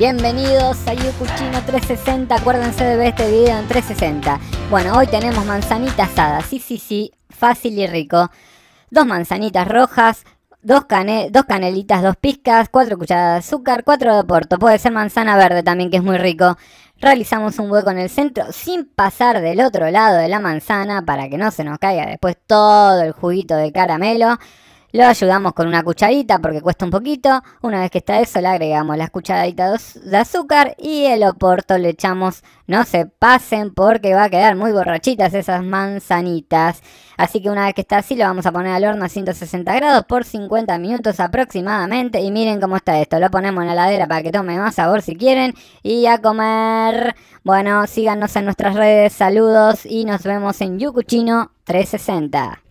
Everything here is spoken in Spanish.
Bienvenidos a Yucuchino 360, acuérdense de ver este video en 360. Bueno, hoy tenemos manzanita asada, sí, sí, sí, fácil y rico. Dos manzanitas rojas, dos, dos canelitas, dos pizcas, cuatro cucharadas de azúcar, cuatro de porto, puede ser manzana verde también que es muy rico. Realizamos un hueco en el centro sin pasar del otro lado de la manzana para que no se nos caiga después todo el juguito de caramelo. Lo ayudamos con una cucharita porque cuesta un poquito. Una vez que está eso, le agregamos las cucharaditas de azúcar y el oporto le echamos. No se pasen porque va a quedar muy borrachitas esas manzanitas. Así que una vez que está así, lo vamos a poner al horno a 160 grados por 50 minutos aproximadamente. Y miren cómo está esto. Lo ponemos en la heladera para que tome más sabor si quieren. Y a comer. Bueno, síganos en nuestras redes. Saludos y nos vemos en Yucuchino 360.